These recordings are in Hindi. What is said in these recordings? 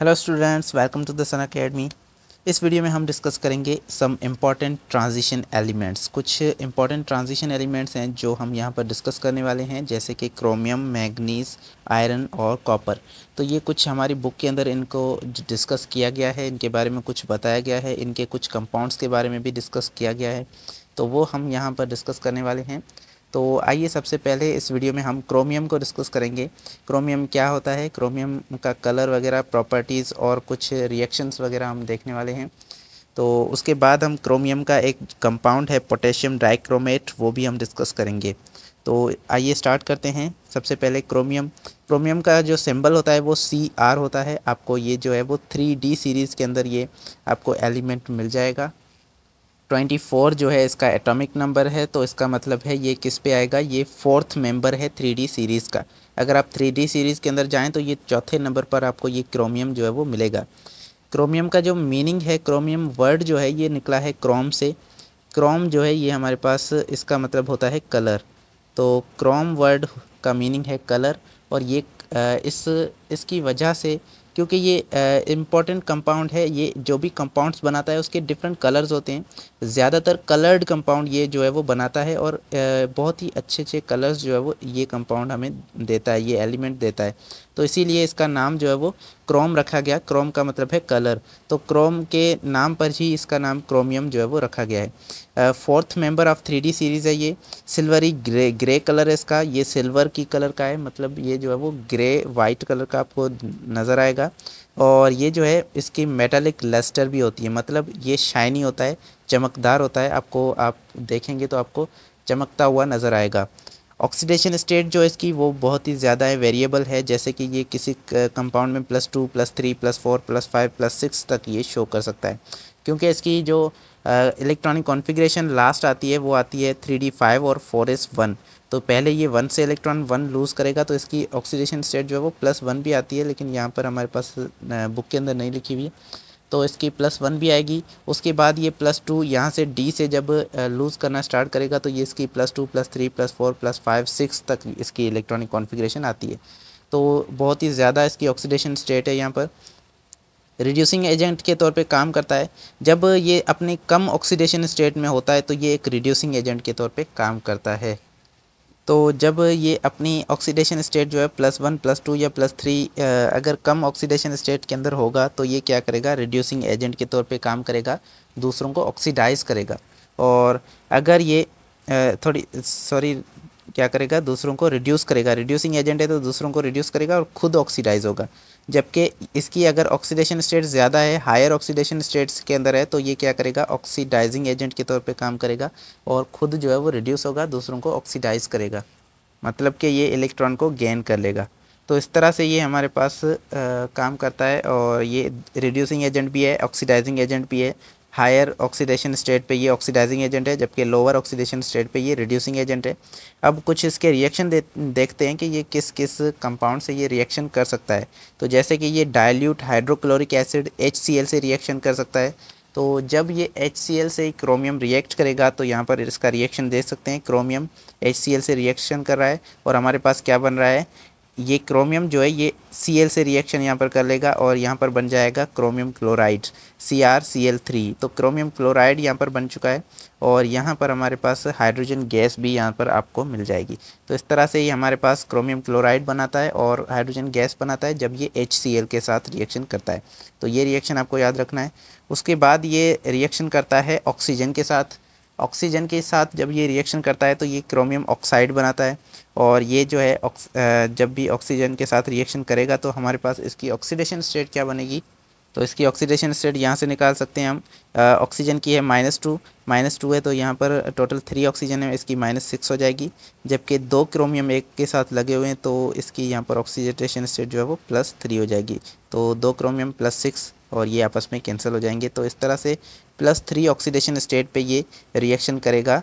hello students welcome to the Sun Academy इस वीडियो में हम डिस्कस करेंगे सम इम्पॉर्टेंट ट्रांजिशन एलिमेंट्स कुछ इम्पॉर्टेंट ट्रांजिशन एलिमेंट्स हैं जो हम यहाँ पर डिस्कस करने वाले हैं जैसे कि क्रोमियम मैग्नीज आयरन और कॉपर तो ये कुछ हमारी बुक के अंदर इनको डिस्कस किया गया है इनके बारे में कुछ बताया गया है इनके कुछ कंपाउंडस के बारे में भी डिस्कस किया गया है तो वो हम यहाँ पर डिस्कस करने वाले हैं तो आइए सबसे पहले इस वीडियो में हम क्रोमियम को डिस्कस करेंगे क्रोमियम क्या होता है क्रोमियम का कलर वगैरह प्रॉपर्टीज़ और कुछ रिएक्शंस वगैरह हम देखने वाले हैं तो उसके बाद हम क्रोमियम का एक कंपाउंड है पोटेशियम डाइक्रोमेट वो भी हम डिस्कस करेंगे तो आइए स्टार्ट करते हैं सबसे पहले क्रोमियम क्रोमियम का जो सिंबल होता है वो सी आर होता है आपको ये जो है वो थ्री डी सीरीज़ के अंदर ये आपको एलिमेंट मिल जाएगा ट्वेंटी फोर जो है इसका एटॉमिक नंबर है तो इसका मतलब है ये किस पे आएगा ये फोर्थ मेंबर है थ्री सीरीज़ का अगर आप थ्री सीरीज़ के अंदर जाएँ तो ये चौथे नंबर पर आपको ये क्रोमियम जो है वो मिलेगा क्रोमियम का जो मीनिंग है क्रोमियम वर्ड जो है ये निकला है क्रोम से क्रोम जो है ये हमारे पास इसका मतलब होता है कलर तो क्रोम वर्ड का मीनिंग है कलर और ये इस इसकी वजह से क्योंकि ये इम्पॉर्टेंट कंपाउंड है ये जो भी कंपाउंड्स बनाता है उसके डिफरेंट कलर्स होते हैं ज़्यादातर कलर्ड कंपाउंड ये जो है वो बनाता है और बहुत ही अच्छे अच्छे कलर्स जो है वो ये कंपाउंड हमें देता है ये एलिमेंट देता है तो इसीलिए इसका नाम जो है वो क्रोम रखा गया क्रोम का मतलब है कलर तो क्रोम के नाम पर ही इसका नाम क्रोमियम जो है वो रखा गया है fourth member of three series है ये सिल्वरी ग्रे ग्रे कलर है इसका ये सिल्वर की कलर का है मतलब ये जो है वो ग्रे वाइट कलर का आपको नज़र आएगा और ये जो है इसकी मेटालिक लस्टर भी होती है मतलब ये शाइनी होता है चमकदार होता है आपको आप देखेंगे तो आपको चमकता हुआ नज़र आएगा ऑक्सीडेशन स्टेट जो इसकी वो बहुत ही ज़्यादा है वेरिएबल है जैसे कि ये किसी कंपाउंड में plus two plus three plus four plus five plus six तक ये शो कर सकता है क्योंकि इसकी जो इलेक्ट्रॉनिक कॉन्फ़िगरेशन लास्ट आती है वो आती है थ्री डी फाइव और फोर एस वन तो पहले ये वन से इलेक्ट्रॉन वन लूज़ करेगा तो इसकी ऑक्सीडेशन स्टेट जो है वो प्लस वन भी आती है लेकिन यहाँ पर हमारे पास बुक के अंदर नहीं लिखी हुई है तो इसकी प्लस वन भी आएगी उसके बाद ये प्लस टू यहाँ से डी से जब लूज़ करना स्टार्ट करेगा तो ये इसकी plus two plus three plus four plus five six तक इसकी इलेक्ट्रॉनिक कॉन्फ़िगरेशन आती है तो बहुत ही ज़्यादा इसकी ऑक्सीडेशन स्टेट है यहाँ पर रिड्यूसिंग एजेंट के तौर पे काम करता है जब ये अपने कम ऑक्सीडेशन स्टेट में होता है तो ये एक रिड्यूसिंग एजेंट के तौर पे काम करता है तो जब ये अपनी ऑक्सीडेशन स्टेट जो है प्लस वन प्लस टू या प्लस थ्री अगर कम ऑक्सीडेशन स्टेट के अंदर होगा तो ये क्या करेगा रिड्यूसिंग एजेंट के तौर पे काम करेगा दूसरों को ऑक्सीडाइज करेगा और अगर ये थोड़ी सॉरी क्या करेगा दूसरों को रिड्यूस करेगा रिड्यूसिंग एजेंट है तो दूसरों को रिड्यूस करेगा और खुद ऑक्सीडाइज होगा जबकि इसकी अगर ऑक्सीडेशन स्टेट ज़्यादा है हायर ऑक्सीडेशन स्टेट्स के अंदर है तो ये क्या करेगा ऑक्सीडाइजिंग एजेंट के तौर पे काम करेगा और ख़ुद जो है वो रिड्यूस होगा दूसरों को ऑक्सीडाइज करेगा मतलब कि ये इलेक्ट्रॉन को गेन कर लेगा तो इस तरह से ये हमारे पास आ, काम करता है और ये रिड्यूसिंग एजेंट भी है ऑक्सीडाइजिंग एजेंट भी है हायर ऑक्सीडेशन स्टेट पे ये ऑक्सीडाइजिंग एजेंट है जबकि लोअर ऑक्सीडेशन स्टेट पे ये रिड्यूसिंग एजेंट है अब कुछ इसके रिएक्शन दे, देखते हैं कि ये किस किस कंपाउंड से ये रिएक्शन कर सकता है तो जैसे कि ये डायल्यूट हाइड्रोक्लोरिक एसिड एच से रिएक्शन कर सकता है तो जब ये एच से क्रोमियम रिएक्ट करेगा तो यहाँ पर इसका रिएक्शन देख सकते हैं क्रोमियम एच से रिएक्शन कर रहा है और हमारे पास क्या बन रहा है ये क्रोमियम जो है ये सी एल से रिएक्शन यहाँ पर कर लेगा और यहाँ पर बन जाएगा chromium chloride C R C L three तो क्रोमियम क्लोराइड यहाँ पर बन चुका है और यहाँ पर हमारे पास हाइड्रोजन गैस भी यहाँ पर आपको मिल जाएगी तो इस तरह से ये हमारे पास क्रोमियम क्लोराइड बनाता है और हाइड्रोजन गैस बनाता है जब ये एच सी एल के साथ रिएक्शन करता है तो ये रिएक्शन आपको याद रखना है उसके बाद ये रिएक्शन करता है ऑक्सीजन के साथ ऑक्सीजन के साथ जब ये रिएक्शन करता है तो ये क्रोमियम ऑक्साइड बनाता है और ये जो है जब भी ऑक्सीजन के साथ रिएक्शन करेगा तो हमारे पास इसकी ऑक्सीडेशन स्टेट क्या बनेगी तो इसकी ऑक्सीडेशन स्टेट यहाँ से निकाल सकते हैं हम ऑक्सीजन की है माइनस टू माइनस टू है तो यहाँ पर टोटल थ्री ऑक्सीजन है इसकी माइनस सिक्स हो जाएगी जबकि दो क्रोमियम एक के साथ लगे हुए हैं तो इसकी यहाँ पर ऑक्सीडेशन स्टेट जो है वो प्लस थ्री हो जाएगी तो दो क्रोमियम प्लस सिक्स और ये आपस में कैंसिल हो जाएंगे तो इस तरह से प्लस थ्री ऑक्सीडेशन स्टेट पे ये रिएक्शन करेगा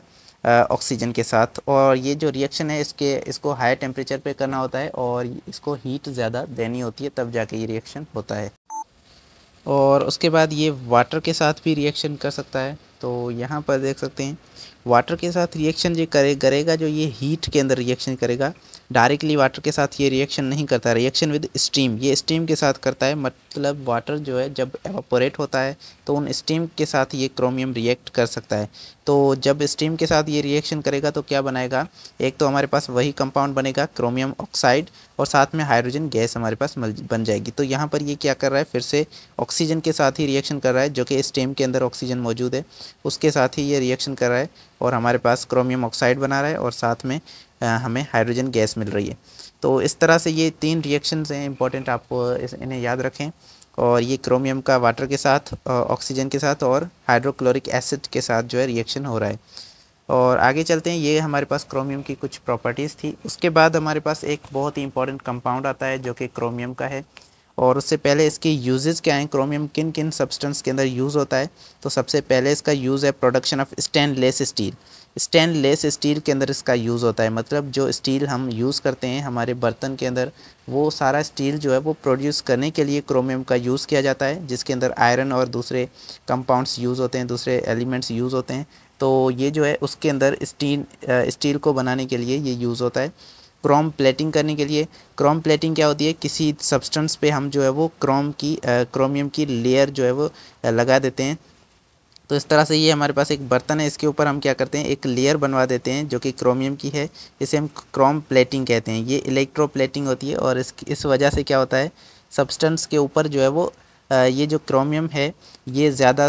ऑक्सीजन के साथ और ये जो रिएक्शन है इसके इसको हाई टेम्परेचर पे करना होता है और इसको हीट ज़्यादा देनी होती है तब जाके ये रिएक्शन होता है और उसके बाद ये वाटर के साथ भी रिएक्शन कर सकता है तो यहाँ पर देख सकते हैं वाटर के साथ रिएक्शन जो करे करेगा जो ये हीट के अंदर रिएक्शन करेगा डायरेक्टली वाटर के साथ ये रिएक्शन नहीं करता रिएक्शन विद स्टीम ये स्टीम के साथ करता है मतलब वाटर जो है जब एवापोरेट होता है तो उन स्टीम के साथ ये क्रोमियम रिएक्ट कर सकता है तो जब स्टीम के साथ ये रिएक्शन करेगा तो क्या बनाएगा एक तो हमारे पास वही कंपाउंड बनेगा क्रोमियम ऑक्साइड और साथ में हाइड्रोजन गैस हमारे पास बन जाएगी तो यहाँ पर ये क्या कर रहा है फिर से ऑक्सीजन के साथ ही रिएक्शन कर रहा है जो कि स्टीम के अंदर ऑक्सीजन मौजूद है उसके साथ ही ये रिएक्शन कर रहा है और हमारे पास क्रोमियम ऑक्साइड बना रहा है और साथ में हमें हाइड्रोजन गैस मिल रही है तो इस तरह से ये तीन रिएक्शंस हैं इंपॉर्टेंट आप इन्हें याद रखें और ये क्रोमियम का वाटर के साथ ऑक्सीजन के साथ और हाइड्रोक्लोरिक एसिड के साथ जो है रिएक्शन हो रहा है और आगे चलते हैं ये हमारे पास क्रोमियम की कुछ प्रॉपर्टीज़ थी उसके बाद हमारे पास एक बहुत ही इंपॉर्टेंट कंपाउंड आता है जो कि क्रोमियम का है और उससे पहले इसके यूजेस क्या हैं क्रोमियम किन किन सब्सटेंस के अंदर यूज़ होता है तो सबसे पहले इसका यूज़ है production of stainless steel stainless steel के अंदर इसका यूज़ होता है मतलब जो स्टील हम यूज़ करते हैं हमारे बर्तन के अंदर वो सारा स्टील जो है वो प्रोड्यूस करने के लिए क्रोमियम का यूज़ किया जाता है जिसके अंदर आयरन और दूसरे कंपाउंड्स यूज़ होते हैं दूसरे एलिमेंट्स यूज़ होते हैं तो ये जो है उसके अंदर स्टील स्टील को बनाने के लिए ये यूज़ होता है क्रोम प्लेटिंग करने के लिए क्रोम प्लेटिंग क्या होती है किसी सब्सटेंस पे हम जो है वो क्रोम की क्रोमियम की लेयर जो है वो लगा देते हैं तो इस तरह से ये हमारे पास एक बर्तन है इसके ऊपर हम क्या करते हैं एक लेयर बनवा देते हैं जो कि क्रोमियम की है इसे हम क्रोम प्लेटिंग कहते हैं ये इलेक्ट्रो प्लेटिंग होती है और इस इस वजह से क्या होता है सब्सटेंस के ऊपर जो है वो ये जो क्रोमियम है ये ज़्यादा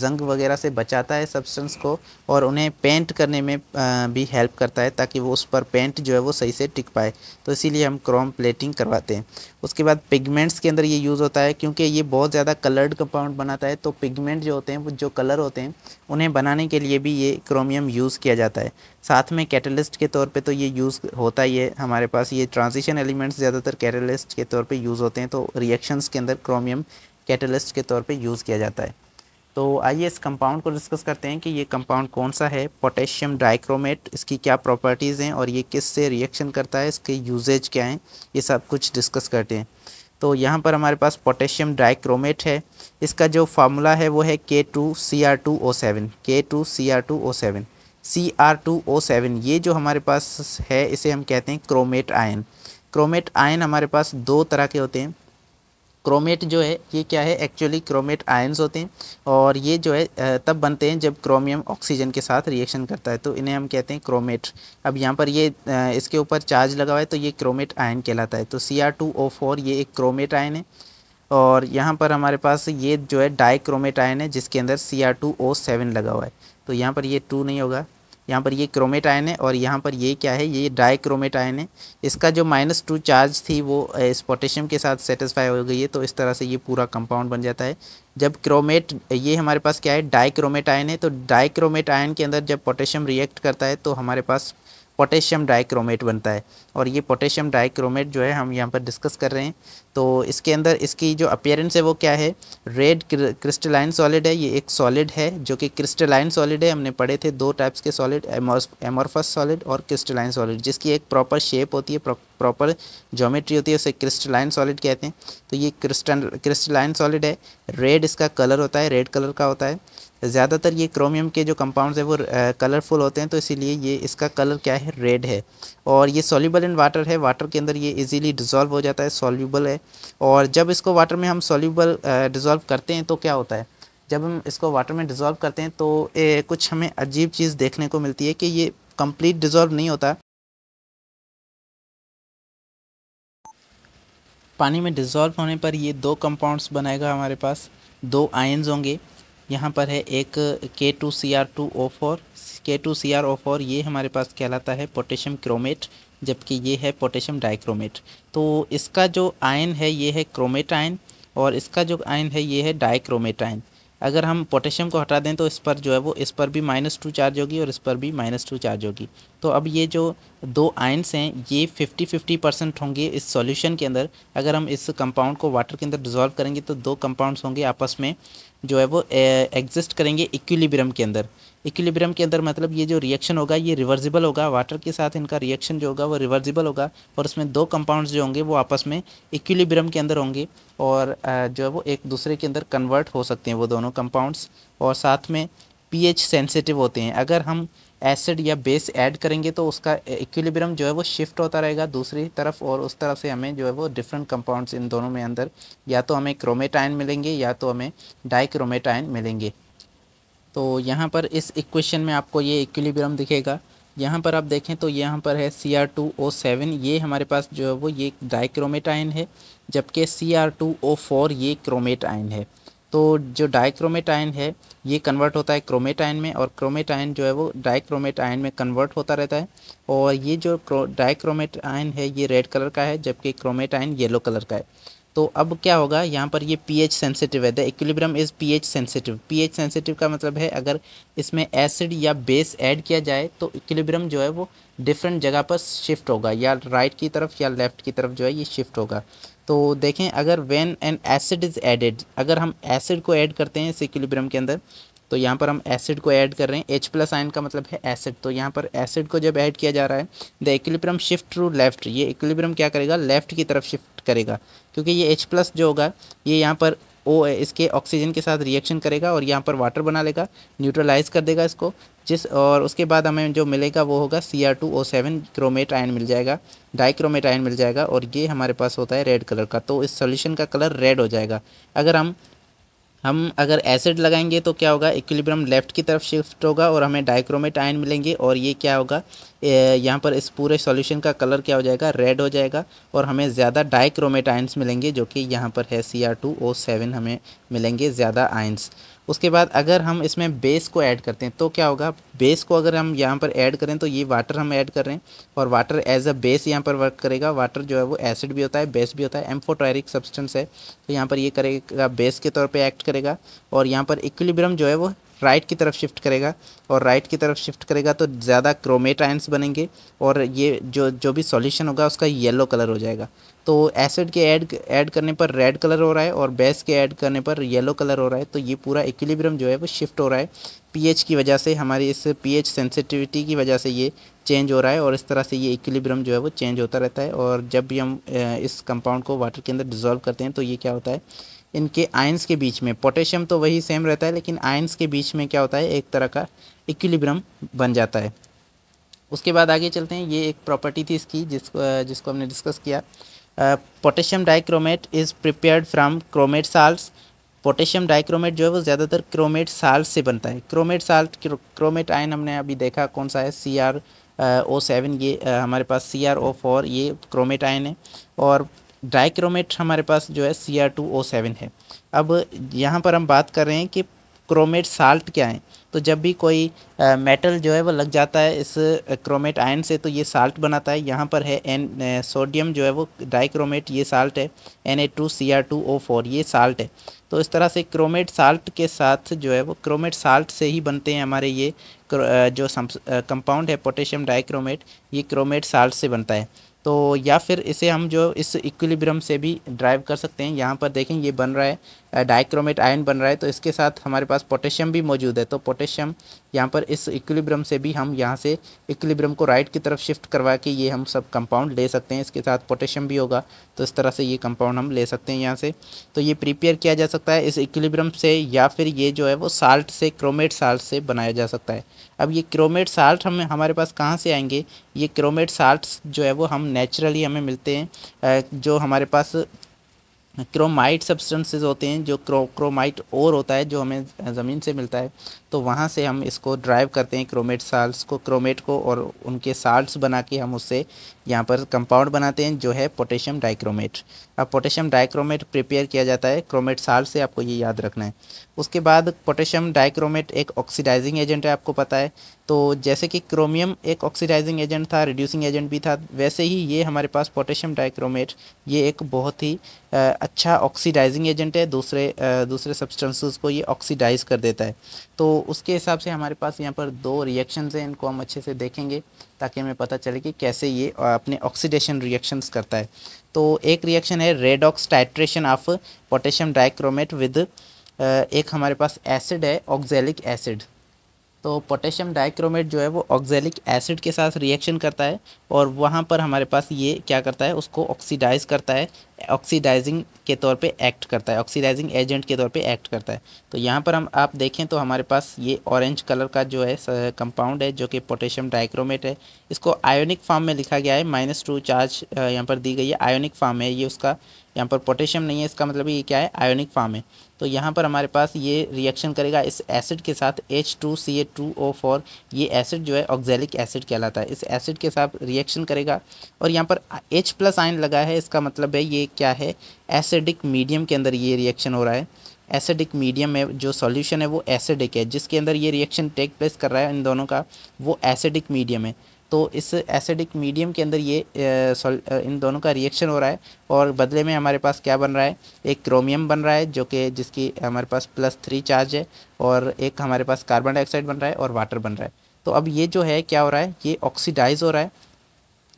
जंग वगैरह से बचाता है सब्सटेंस को और उन्हें पेंट करने में भी हेल्प करता है ताकि वो उस पर पेंट जो है वो सही से टिक पाए तो इसीलिए हम क्रोम प्लेटिंग करवाते हैं उसके बाद पिगमेंट्स के अंदर ये यूज़ होता है क्योंकि ये बहुत ज़्यादा कलर्ड कंपाउंड बनाता है तो पिगमेंट जो होते हैं जो कलर होते हैं उन्हें बनाने के लिए भी ये क्रोमियम यूज़ किया जाता है साथ में कैटलिस्ट के तौर पे तो ये यूज़ होता ही है हमारे पास ये ट्रांजिशन एलिमेंट्स ज़्यादातर कैटलिस्ट के तौर पे यूज़ होते हैं तो रिएक्शंस के अंदर क्रोमियम कैटलिस्ट के तौर पे यूज़ किया जाता है तो आइए इस कंपाउंड को डिस्कस करते हैं कि ये कंपाउंड कौन सा है पोटेशियम डाइक्रोमेट इसकी क्या प्रॉपर्टीज़ हैं और ये किस से रिएक्शन करता है इसके यूजेज क्या हैं ये सब कुछ डिस्कस करते हैं तो यहाँ पर हमारे पास पोटेशियम डाइक्रोमेट है इसका जो फार्मूला है वो है K two C R two O seven K two C R two O seven C R two O seven ये जो हमारे पास है इसे हम कहते हैं क्रोमेट आयन क्रोमेट आयन हमारे पास दो तरह के होते हैं क्रोमेट जो है ये क्या है एक्चुअली क्रोमेट आयन्स होते हैं और ये जो है तब बनते हैं जब क्रोमियम ऑक्सीजन के साथ रिएक्शन करता है तो इन्हें हम कहते हैं क्रोमेट अब यहाँ पर ये इसके ऊपर चार्ज लगा हुआ है तो ये क्रोमेट आयन कहलाता है तो C R two O four ये एक क्रोमेट आयन है और यहाँ पर हमारे पास ये जो है डाई क्रोमेट आयन है जिसके अंदर C R two O seven लगा हुआ है तो यहाँ पर ये टू नहीं होगा यहाँ पर ये क्रोमेट आयन है और यहाँ पर ये क्या है ये डाई क्रोमेट आयन है इसका जो माइनस टू चार्ज थी वो इस पोटेशियम के साथ सेटिस्फाई हो गई है तो इस तरह से ये पूरा कंपाउंड बन जाता है जब क्रोमेट ये हमारे पास क्या है डाई क्रोमेट आयन है तो डाई क्रोमेट आयन के अंदर जब पोटेशियम रिएक्ट करता है तो हमारे पास पोटेशियम डाइक्रोमेट बनता है और ये पोटेशियम डाइक्रोमेट जो है हम यहाँ पर डिस्कस कर रहे हैं तो इसके अंदर इसकी जो अपेयरेंस है वो क्या है रेड क्रिस्टलाइन सॉलिड है ये एक सॉलिड है जो कि क्रिस्टलाइन सॉलिड है हमने पढ़े थे दो टाइप्स के सॉलिड एमोरफस सॉलिड और क्रिस्टलाइन सॉलिड जिसकी एक प्रॉपर शेप होती है प्रॉपर जोमेट्री होती है उसे क्रिस्टलाइन सॉलिड कहते हैं तो ये क्रिस्टल क्रिस्टलाइन सॉलिड है रेड इसका कलर होता है रेड कलर का होता है ज़्यादातर ये क्रोमियम के जो कंपाउंड्स हैं वो कलरफुल होते हैं तो इसीलिए ये इसका कलर क्या है रेड है और ये सॉल्यूबल इन वाटर है वाटर के अंदर ये इजीली डिज़ोल्व हो जाता है सॉल्यूबल है और जब इसको वाटर में हम सॉल्यूबल डिज़ोल्व करते हैं तो क्या होता है जब हम इसको वाटर में डिज़ोल्व करते हैं तो ए, कुछ हमें अजीब चीज़ देखने को मिलती है कि ये कम्प्लीट डिज़ोल्व नहीं होता पानी में डिज़ोल्व होने पर ये दो कंपाउंड्स बनाएगा हमारे पास दो आयन्स होंगे यहाँ पर है एक K two C R two O four K two C R O four ये हमारे पास कहलाता है पोटेशियम क्रोमेट जबकि ये है पोटेशियम डाइक्रोमेट तो इसका जो आयन है ये है क्रोमेट आयन और इसका जो आयन है ये है डाइक्रोमेट आयन अगर हम पोटेशियम को हटा दें तो इस पर जो है वो इस पर भी माइनस टू चार्ज होगी और इस पर भी माइनस टू चार्ज होगी तो अब ये जो दो आयंस हैं ये फिफ्टी फिफ्टी परसेंट होंगे इस सॉल्यूशन के अंदर अगर हम इस कंपाउंड को वाटर के अंदर डिजोल्व करेंगे तो दो कंपाउंड्स होंगे आपस में जो है वो एग्जिस्ट करेंगे इक्विलिब्रियम के अंदर इक्विलिब्रियम के अंदर मतलब ये जो रिएक्शन होगा ये रिवर्सिबल होगा वाटर के साथ इनका रिएक्शन जो होगा वो रिवर्सिबल होगा और उसमें दो कंपाउंड्स जो होंगे वो आपस में इक्विलिब्रियम के अंदर होंगे और जो है वो एक दूसरे के अंदर कन्वर्ट हो सकते हैं वो दोनों कंपाउंड्स और साथ में पीएच सेंसिटिव होते हैं अगर हम एसिड या बेस ऐड करेंगे तो उसका इक्विलिब्रियम जो है वो शिफ्ट होता रहेगा दूसरी तरफ और उस तरफ से हमें जो है वो डिफरेंट कंपाउंड्स इन दोनों में अंदर या तो हमें क्रोमेटाइन मिलेंगे या तो हमें डाइक्रोमेटाइन मिलेंगे तो यहाँ पर इस इक्वेशन में आपको ये इक्विलिब्रियम दिखेगा यहाँ पर आप देखें तो यहाँ पर है C R two O seven ये हमारे पास जो है वो ये डाइक्रोमेट आयन है जबकि C R two O four ये क्रोमेट आयन है तो जो डाइक्रोमेट आयन है ये कन्वर्ट होता है क्रोमेट आयन में और क्रोमेट आयन जो है वो डाइक्रोमेट आयन में कन्वर्ट होता रहता है और ये जो डाइक्रोमेट आयन है ये रेड कलर का है जबकि क्रोमेट आयन येलो कलर का है तो अब क्या होगा यहाँ पर ये पी एच सेंसिटिव है the equilibrium is P H sensitive P H sensitive का मतलब है अगर इसमें एसिड या बेस ऐड किया जाए तो इक्विलिब्रियम जो है वो डिफरेंट जगह पर शिफ्ट होगा या राइट right की तरफ या लेफ़्ट की तरफ जो है ये शिफ्ट होगा तो देखें अगर when an acid is added अगर हम एसिड को ऐड करते हैं इस इक्विलिब्रियम के अंदर तो यहाँ पर हम एसिड को ऐड कर रहे हैं एच प्लस आइन का मतलब है एसिड तो यहाँ पर एसिड को जब ऐड किया जा रहा है the equilibrium shift to left ये इक्विलिब्रियम क्या करेगा लेफ्ट की तरफ शिफ्ट करेगा क्योंकि ये H प्लस जो होगा ये यहाँ पर ओ इसके ऑक्सीजन के साथ रिएक्शन करेगा और यहाँ पर वाटर बना लेगा न्यूट्रलाइज कर देगा इसको जिस और उसके बाद हमें जो मिलेगा वो होगा C R two O seven chromate ion मिल जाएगा डाइक्रोमेट आयन मिल जाएगा और ये हमारे पास होता है रेड कलर का तो इस सॉल्यूशन का कलर रेड हो जाएगा अगर हम हम अगर एसिड लगाएंगे तो क्या होगा इक्विलिब्रियम लेफ्ट की तरफ शिफ्ट होगा और हमें डाइक्रोमेट आयन मिलेंगे और ये क्या होगा यहाँ पर इस पूरे सॉल्यूशन का कलर क्या हो जाएगा रेड हो जाएगा और हमें ज़्यादा डाइक्रोमेट आयन्स मिलेंगे जो कि यहाँ पर है सी हमें मिलेंगे ज़्यादा आयन्स उसके बाद अगर हम इसमें बेस को ऐड करते हैं तो क्या होगा बेस को अगर हम यहाँ पर ऐड करें तो ये वाटर हम ऐड कर रहे हैं और वाटर एज अ बेस यहाँ पर वर्क करेगा वाटर जो है वो एसिड भी होता है बेस भी होता है एम्फोटायरिक सब्सटेंस है तो यहाँ पर ये करेगा बेस के तौर पर एक्ट करेगा और यहाँ पर इक्विलिब्रम जो है वो राइट की तरफ शिफ्ट करेगा और राइट की तरफ शिफ्ट करेगा तो ज़्यादा क्रोमेट आयंस बनेंगे और ये जो जो भी सॉल्यूशन होगा उसका येलो कलर हो जाएगा तो एसिड के ऐड ऐड करने पर रेड कलर हो रहा है और बेस के ऐड करने पर येलो कलर हो रहा है तो ये पूरा इक्विलिब्रियम जो है वो शिफ्ट हो रहा है पीएच की वजह से हमारी इस पीएच सेंसिटिविटी की वजह से ये चेंज हो रहा है और इस तरह से ये इक्विलिब्रियम जो है वो चेंज होता रहता है और जब भी हम इस कंपाउंड को वाटर के अंदर डिज़ोल्व करते हैं तो ये क्या होता है इनके आयंस के बीच में पोटेशियम तो वही सेम रहता है लेकिन आयंस के बीच में क्या होता है एक तरह का इक्विलिब्रम बन जाता है उसके बाद आगे चलते हैं ये एक प्रॉपर्टी थी इसकी जिसको जिसको हमने डिस्कस किया potassium dichromate is prepared from chromate salt potassium dichromate जो है वो ज़्यादातर क्रोमेट साल्ट से बनता है क्रोमेट साल्ट क्रोमेट आयन हमने अभी देखा कौन सा है सी आर ओ सेवन ये आ, हमारे पास सी आर ओ फोर ये क्रोमेट आयन है और डाइक्रोमेट हमारे पास जो है C R two O seven है अब यहाँ पर हम बात कर रहे हैं कि क्रोमेट साल्ट क्या है तो जब भी कोई आ, मेटल जो है वो लग जाता है इस क्रोमेट आयन से तो ये साल्ट बनाता है यहाँ पर है एन सोडियम जो है वो डाइक्रोमेट ये साल्ट है N A two C R two O four ये साल्ट है तो इस तरह से क्रोमेट साल्ट के साथ जो है वो क्रोमेट साल्ट से ही बनते हैं हमारे ये जो कंपाउंड है पोटेशियम डाइक्रोमेट ये क्रोमेट साल्ट से बनता है तो या फिर इसे हम जो इस इक्विलिब्रियम से भी ड्राइव कर सकते हैं यहाँ पर देखें ये बन रहा है डाइक्रोमेट आयन बन रहा है तो इसके साथ हमारे पास पोटेशियम भी मौजूद है तो पोटेशियम यहाँ पर इस इक्विलिब्रियम से भी हम यहाँ से इक्विलिब्रियम को राइट की तरफ शिफ्ट करवा के ये हम सब कंपाउंड ले सकते हैं इसके साथ पोटेशियम भी होगा तो इस तरह से ये कंपाउंड हम ले सकते हैं यहाँ से तो ये प्रिपेयर किया जा सकता है इस इक्विलिब्रम से या फिर ये जो है वो साल्ट से क्रोमेट साल्ट से बनाया जा सकता है अब ये क्रोमेट साल्ट हम हमारे पास कहाँ से आएंगे ये क्रोमेट साल्ट जो है वो हम नेचुरली हमें मिलते हैं जो हमारे पास क्रोमाइट सब्सटेंसेस होते हैं जो क्रो क्रोमाइट और होता है जो हमें ज़मीन से मिलता है तो वहाँ से हम इसको ड्राइव करते हैं क्रोमेट साल्ट को क्रोमेट को और उनके साल्ट बना के हम उससे यहाँ पर कंपाउंड बनाते हैं जो है पोटेशियम डाइक्रोमेट अब पोटेशियम डाइक्रोमेट प्रिपेयर किया जाता है क्रोमेट साल से आपको ये याद रखना है उसके बाद पोटेशियम डाइक्रोमेट एक ऑक्सीडाइजिंग एजेंट है आपको पता है तो जैसे कि क्रोमियम एक ऑक्सीडाइजिंग एजेंट था रिड्यूसिंग एजेंट भी था वैसे ही ये हमारे पास पोटेशियम डाइक्रोमेट ये एक बहुत ही अच्छा ऑक्सीडाइजिंग एजेंट है दूसरे दूसरे सब्सटेंसेस को ये ऑक्सीडाइज कर देता है तो उसके हिसाब से हमारे पास यहाँ पर दो रिएक्शन हैं इनको हम अच्छे से देखेंगे ताकि हमें पता चले कि कैसे ये अपने ऑक्सीडेशन रिएक्शंस करता है तो एक रिएक्शन है redox titration of potassium dichromate with एक हमारे पास एसिड है ऑक्जेलिक एसिड तो पोटेशियम डाइक्रोमेट जो है वो ऑक्जेलिक एसिड के साथ रिएक्शन करता है और वहाँ पर हमारे पास ये क्या करता है उसको ऑक्सीडाइज करता है ऑक्सीडाइजिंग के तौर पे एक्ट करता है ऑक्सीडाइजिंग एजेंट के तौर पे एक्ट करता है तो यहाँ पर हम आप देखें तो हमारे पास ये ऑरेंज कलर का जो है कंपाउंड है जो कि पोटेशियम डाइक्रोमेट है इसको आयोनिक फार्म में लिखा गया है माइनस टू चार्ज यहाँ पर दी गई है आयोनिक फार्म है ये उसका यहाँ पर पोटेशियम नहीं है इसका मतलब ये क्या है आयोनिक फार्म है तो यहाँ पर हमारे पास ये रिएक्शन करेगा इस एसिड के साथ H two C A two O four ये एसिड जो है ऑक्जेलिक एसिड कहलाता है इस एसिड के साथ रिएक्शन करेगा और यहाँ पर एच प्लस आयन लगा है इसका मतलब है ये क्या है एसिडिक मीडियम के अंदर ये रिएक्शन हो रहा है एसिडिक मीडियम में जो सॉल्यूशन है वो एसिडिक है जिसके अंदर ये रिएक्शन टेक प्लेस कर रहा है इन दोनों का वो एसिडिक मीडियम है तो इस एसिडिक मीडियम के अंदर ये इन दोनों का रिएक्शन हो रहा है और बदले में हमारे पास क्या बन रहा है एक क्रोमियम बन रहा है जो कि जिसकी हमारे पास प्लस थ्री चार्ज है और एक हमारे पास कार्बन डाइऑक्साइड बन रहा है और वाटर बन रहा है तो अब ये जो है क्या हो रहा है ये ऑक्सीडाइज हो रहा है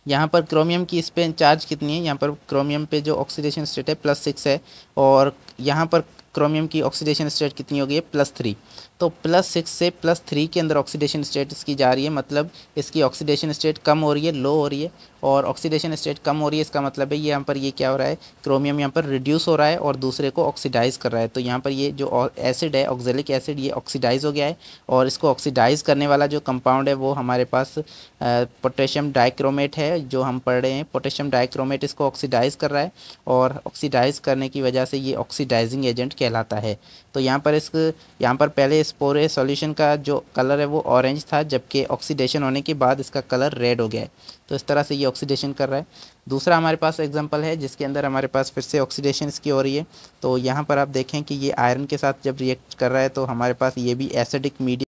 यहाँ पर क्रोमियम की इस पर चार्ज कितनी है यहाँ पर क्रोमियम पे जो ऑक्सीडेशन स्टेट है प्लस सिक्स है और यहाँ पर क्रोमियम की ऑक्सीडेशन स्टेट कितनी हो गई है प्लस थ्री तो प्लस सिक्स से प्लस थ्री के अंदर ऑक्सीडेशन स्टेट इसकी जा रही है मतलब इसकी ऑक्सीडेशन स्टेट कम हो रही है लो हो रही है और ऑक्सीडेशन स्टेट कम हो रही है इसका मतलब है ये यहाँ पर ये क्या हो रहा है क्रोमियम यहाँ पर रिड्यूस हो रहा है और दूसरे को ऑक्सीडाइज़ कर रहा है तो यहाँ पर ये जो एसिड है ऑक्जेलिक एसिड ये ऑक्सीडाइज़ हो गया है और इसको ऑक्सीडाइज़ करने वाला जो कंपाउंड है वो हमारे पास पोटेशियम डाइक्रोमेट है जो हम पढ़ रहे हैं पोटेशियम डाइक्रोमेट इसको ऑक्सीडाइज़ कर रहा है और ऑक्सीडाइज़ करने की वजह से ये ऑक्सीडाइजिंग एजेंट कहलाता है तो यहाँ पर इस यहाँ पर पहले इस पूरे सोल्यूशन का जो कलर है वो ऑरेंज था जबकि ऑक्सीडेशन होने के बाद इसका कलर रेड हो गया है तो इस तरह से ये ऑक्सीडेशन कर रहा है दूसरा हमारे पास एग्जाम्पल है जिसके अंदर हमारे पास फिर से ऑक्सीडेशन इसकी हो रही है तो यहाँ पर आप देखें कि ये आयरन के साथ जब रिएक्ट कर रहा है तो हमारे पास ये भी एसिडिक मीडियम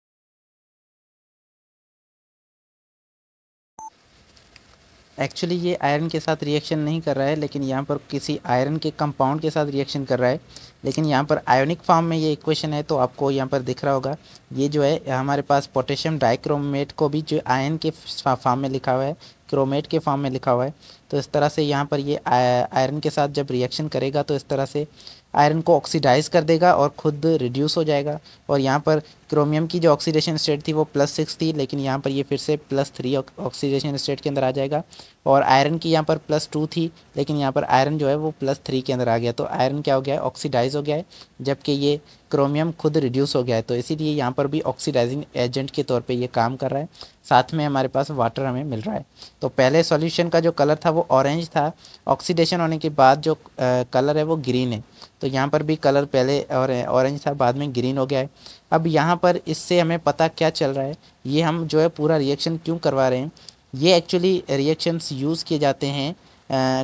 एक्चुअली ये आयरन के साथ रिएक्शन नहीं कर रहा है लेकिन यहाँ पर किसी आयरन के कंपाउंड के साथ रिएक्शन कर रहा है लेकिन यहाँ पर आयोनिक फॉर्म में ये इक्वेशन है तो आपको यहाँ पर दिख रहा होगा ये जो है हमारे पास पोटेशियम डाइक्रोमेट को भी जो आयन के फॉर्म में लिखा हुआ है क्रोमेट के फॉर्म में लिखा हुआ है तो इस तरह से यहाँ पर ये आयरन के साथ जब रिएक्शन करेगा तो इस तरह से आयरन को ऑक्सीडाइज कर देगा और ख़ुद रिड्यूस हो जाएगा और यहाँ पर क्रोमियम की जो ऑक्सीडेशन स्टेट थी वो प्लस सिक्स थी लेकिन यहाँ पर ये फिर से प्लस थ्री ऑक्सीडेशन स्टेट के अंदर आ जाएगा और आयरन की यहाँ पर प्लस टू थी लेकिन यहाँ पर आयरन जो है वो प्लस थ्री के अंदर आ गया तो आयरन क्या हो गया है ऑक्सीडाइज हो गया है जबकि ये क्रोमियम खुद रिड्यूस हो गया है तो इसीलिए यहाँ पर भी ऑक्सीडाइजिंग एजेंट के तौर पर ये काम कर रहा है साथ में हमारे पास वाटर हमें मिल रहा है तो पहले सॉल्यूशन का जो कलर था वो ऑरेंज था ऑक्सीडेशन होने के बाद जो कलर है वो ग्रीन है तो यहाँ पर भी कलर पहले और ऑरेंज था बाद में ग्रीन हो गया है अब यहाँ पर इससे हमें पता क्या चल रहा है ये हम जो है पूरा रिएक्शन क्यों करवा रहे हैं ये एक्चुअली रिएक्शंस यूज़ किए जाते हैं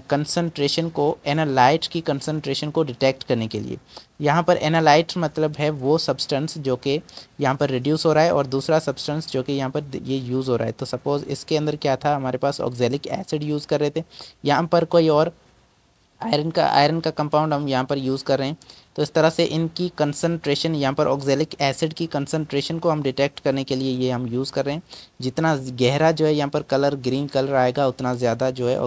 कंसनट्रेशन uh, को एनालाइट की कंसनट्रेशन को डिटेक्ट करने के लिए यहाँ पर एनालाइट मतलब है वो सब्सटेंस जो कि यहाँ पर रिड्यूस हो रहा है और दूसरा सब्सटेंस जो कि यहाँ पर ये यूज़ हो रहा है तो सपोज़ इसके अंदर क्या था हमारे पास ऑक्जेलिक एसिड यूज़ कर रहे थे यहाँ पर कोई और आयरन का आयरन का कंपाउंड हम यहाँ पर यूज़ कर रहे हैं तो इस तरह से इनकी कंसनट्रेशन यहाँ पर ऑक्जेलिक एसिड की कंसनट्रेशन को हम डिटेक्ट करने के लिए ये हम यूज़ कर रहे हैं जितना गहरा जो है यहाँ पर कलर ग्रीन कलर आएगा उतना ज़्यादा जो है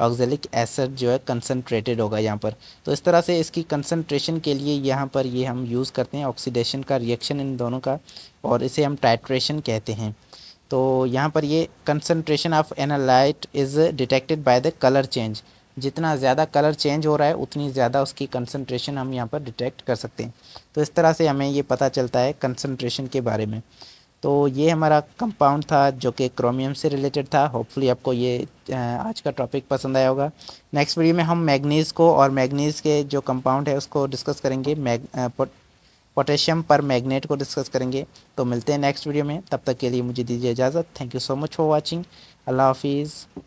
ऑक्जेलिक एसिड जो है कंसनट्रेटेड होगा यहाँ पर तो इस तरह से इसकी कंसनट्रेशन के लिए यहाँ पर ये हम यूज़ करते हैं ऑक्सीडेशन का रिएक्शन इन दोनों का और इसे हम टाइट्रेशन कहते हैं तो यहाँ पर ये concentration of analyte is detected by the colour change जितना ज़्यादा कलर चेंज हो रहा है उतनी ज़्यादा उसकी कंसनट्रेशन हम यहाँ पर डिटेक्ट कर सकते हैं तो इस तरह से हमें ये पता चलता है कंसनट्रेशन के बारे में तो ये हमारा कंपाउंड था जो कि क्रोमियम से रिलेटेड था होपफुली आपको ये आज का टॉपिक पसंद आया होगा नेक्स्ट वीडियो में हम मैग्नीज़ को और मैग्नीज़ के जो कंपाउंड है उसको डिस्कस करेंगे मैग पोटेशियम पर मैग्नेट को डिस्कस करेंगे तो मिलते हैं नेक्स्ट वीडियो में तब तक के लिए मुझे दीजिए इजाज़त thank you so much for watching अल्लाह हाफिज़